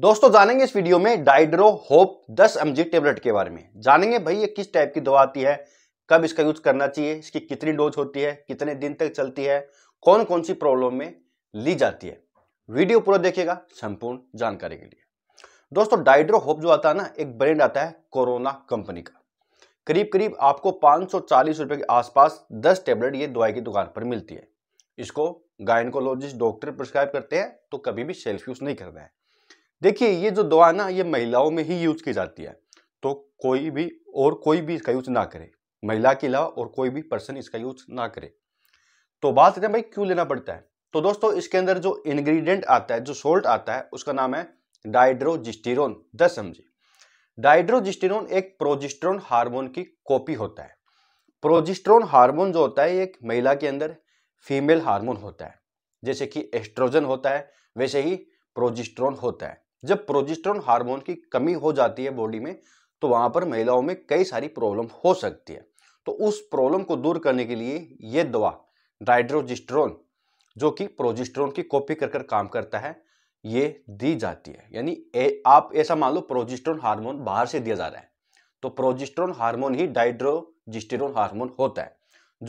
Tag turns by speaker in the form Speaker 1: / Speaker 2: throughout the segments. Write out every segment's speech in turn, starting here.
Speaker 1: दोस्तों जानेंगे इस वीडियो में डाइड्रो होप 10 एम टेबलेट के बारे में जानेंगे भाई ये किस टाइप की दवा आती है कब इसका यूज करना चाहिए इसकी कितनी डोज होती है कितने दिन तक चलती है कौन कौन सी प्रॉब्लम में ली जाती है वीडियो पूरा देखिएगा संपूर्ण जानकारी के लिए दोस्तों डाइड्रो होप जो आता है ना एक ब्रांड आता है कोरोना कंपनी का करीब करीब आपको पाँच सौ के आसपास दस टेबलेट ये दवाई की दुकान पर मिलती है इसको गायनकोलॉजिस्ट डॉक्टर प्रिस्क्राइब करते हैं तो कभी भी सेल्फ यूज नहीं करना है देखिए ये जो दवा ना ये महिलाओं में ही यूज़ की जाती है तो कोई भी और कोई भी इसका यूज ना करे महिला के अलावा और कोई भी पर्सन इसका यूज ना करे तो बात करते हैं भाई क्यों लेना पड़ता है तो दोस्तों इसके अंदर जो इंग्रेडिएंट आता है जो सोल्ट आता है उसका नाम है डाइड्रोजिस्टिरोन दस समझिए डाइड्रोजिस्टिरोन एक प्रोजिस्ट्रोन हार्मोन की कॉपी होता है प्रोजिस्ट्रोन हार्मोन जो होता है एक महिला के अंदर फीमेल हार्मोन होता है जैसे कि एस्ट्रोजन होता है वैसे ही प्रोजिस्ट्रोन होता है जब प्रोजिस्ट्रोन हार्मोन की कमी हो जाती है बॉडी में तो वहां पर महिलाओं में कई सारी प्रॉब्लम हो सकती है तो उस प्रॉब्लम को दूर करने के लिए ये दवा डाइड्रोजिस्ट्रोन जो कि प्रोजिस्ट्रोन की कॉपी कर कर काम करता है ये दी जाती है यानी आप ऐसा मान लो प्रोजिस्ट्रोन हार्मोन बाहर से दिया जा रहा है तो प्रोजिस्ट्रोन हार्मोन ही डाइड्रोजिस्टेरोन हार्मोन होता है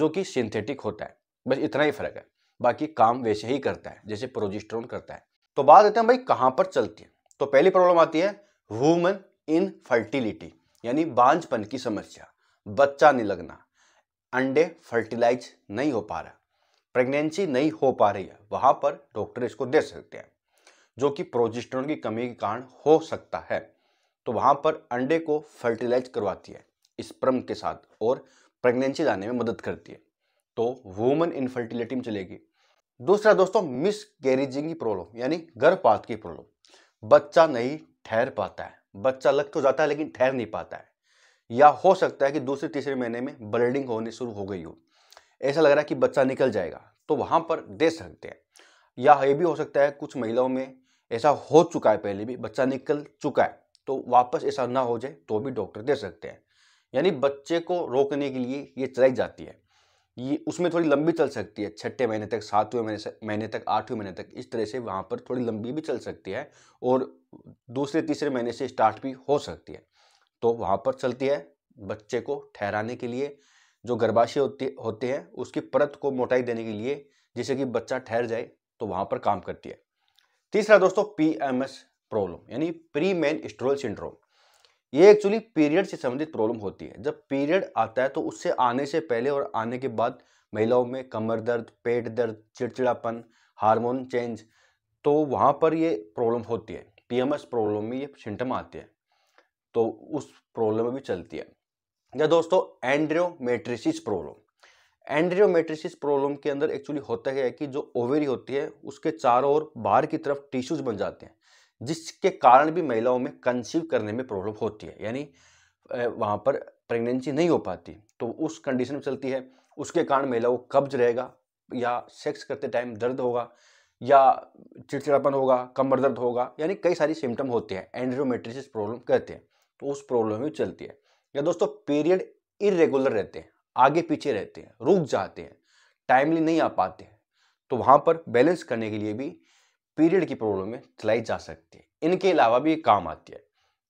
Speaker 1: जो कि सिंथेटिक होता है बस इतना ही फर्क है बाकी काम वैसे ही करता है जैसे प्रोजिस्ट्रोन करता है तो बात देते हैं भाई कहाँ पर चलती है तो पहली प्रॉब्लम आती है वुमेन इनफर्टिलिटी यानी बांझपन की समस्या बच्चा नहीं लगना अंडे फर्टिलाइज नहीं हो पा रहा प्रेगनेंसी नहीं हो पा रही है वहां पर डॉक्टर इसको दे सकते हैं जो कि प्रोजिस्ट्रोन की कमी के कारण हो सकता है तो वहां पर अंडे को फर्टिलाइज करवाती है स्प्रम के साथ और प्रेगनेंसी लाने में मदद करती है तो वुमेन इनफर्टिलिटी में चलेगी दूसरा दोस्तों मिस कैरिजिंग की प्रॉब्लम यानी गर्भपात की प्रॉब्लम बच्चा नहीं ठहर पाता है बच्चा लग तो जाता है लेकिन ठहर नहीं पाता है या हो सकता है कि दूसरे तीसरे महीने में ब्लडिंग होनी शुरू हो गई हो ऐसा लग रहा है कि बच्चा निकल जाएगा तो वहाँ पर दे सकते हैं या ये भी हो सकता है कुछ महिलाओं में ऐसा हो चुका है पहले भी बच्चा निकल चुका है तो वापस ऐसा ना हो जाए तो भी डॉक्टर दे सकते हैं यानी बच्चे को रोकने के लिए ये चलाई जाती है ये उसमें थोड़ी लंबी चल सकती है छठे महीने तक सातवें महीने महीने तक आठवें महीने तक इस तरह से वहाँ पर थोड़ी लंबी भी चल सकती है और दूसरे तीसरे महीने से स्टार्ट भी हो सकती है तो वहाँ पर चलती है बच्चे को ठहराने के लिए जो गर्भाशय होती होते हैं उसकी परत को मोटाई देने के लिए जिससे कि बच्चा ठहर जाए तो वहाँ पर काम करती है तीसरा दोस्तों पी एम एस प्रॉब्लम यानी प्री मैन स्ट्रोल सिंड्रोम ये एक्चुअली पीरियड से संबंधित प्रॉब्लम होती है जब पीरियड आता है तो उससे आने से पहले और आने के बाद महिलाओं में कमर दर्द पेट दर्द चिड़चिड़ापन हार्मोन चेंज तो वहाँ पर ये प्रॉब्लम होती है पीएमएस प्रॉब्लम में ये सिम्टम आते हैं तो उस प्रॉब्लम में भी चलती है या दोस्तों एंड्रियोमेट्रिसिस प्रॉब्लम एंड्रियोमेट्रिसिस प्रॉब्लम के अंदर एक्चुअली होता है कि जो ओवरी होती है उसके चारों ओर बाहर की तरफ टिश्यूज बन जाते हैं जिसके कारण भी महिलाओं में कंसीव करने में प्रॉब्लम होती है यानी वहाँ पर प्रेगनेंसी नहीं हो पाती तो उस कंडीशन में चलती है उसके कारण महिला को कब्ज रहेगा या सेक्स करते टाइम दर्द होगा या चिड़चिड़ापन होगा कमर दर्द होगा यानी कई सारी सिम्टम होते हैं एंड्रोमेट्रिस प्रॉब्लम कहते हैं तो उस प्रॉब्लम में चलती है या दोस्तों पीरियड इरेगुलर रहते हैं आगे पीछे रहते हैं रुक जाते हैं टाइमली नहीं आ पाते हैं तो वहाँ पर बैलेंस करने के लिए भी पीरियड की प्रॉब्लम में चलाई जा सकती है इनके अलावा भी ये काम आती है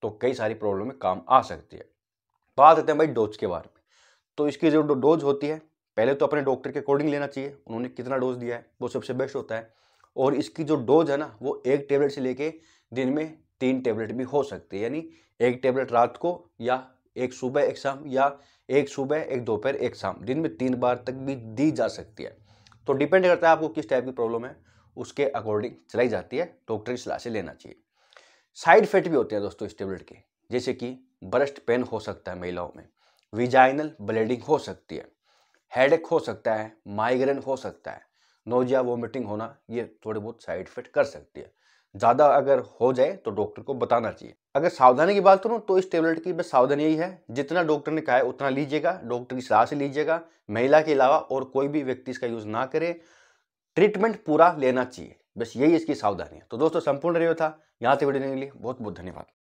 Speaker 1: तो कई सारी प्रॉब्लम में काम आ सकती है बात करते हैं भाई डोज के बारे में तो इसकी जो डोज होती है पहले तो अपने डॉक्टर के अकॉर्डिंग लेना चाहिए उन्होंने कितना डोज दिया है वो सबसे बेस्ट होता है और इसकी जो डोज है ना वो एक टेबलेट से लेके दिन में तीन टेबलेट भी हो सकती है यानी एक टेबलेट रात को या एक सुबह एक शाम या एक सुबह एक दोपहर एक शाम दिन में तीन बार तक भी दी जा सकती है तो डिपेंड करता है आपको किस टाइप की प्रॉब्लम है उसके अकॉर्डिंग चलाई जाती है डॉक्टर की सलाह से लेना चाहिए साइड इफेक्ट भी होते हैं दोस्तों इस टेबलेट के जैसे कि ब्रस्ट पेन हो सकता है महिलाओं में विजाइनल ब्लीडिंग हो सकती है हेडेक हो सकता है माइग्रेन हो सकता है नोजिया वोमिटिंग होना ये थोड़े बहुत साइड इफेक्ट कर सकती है ज़्यादा अगर हो जाए तो डॉक्टर को बताना चाहिए अगर सावधानी की बात करूँ तो इस टेबलेट की बस सावधानी यही है जितना डॉक्टर ने कहा है उतना लीजिएगा डॉक्टर की सलाह से लीजिएगा महिला के अलावा और कोई भी व्यक्ति इसका यूज़ ना करे ट्रीटमेंट पूरा लेना चाहिए बस यही इसकी सावधानी है तो दोस्तों संपूर्ण रेव था यहाँ से वीडियो लेने के लिए बहुत बहुत धन्यवाद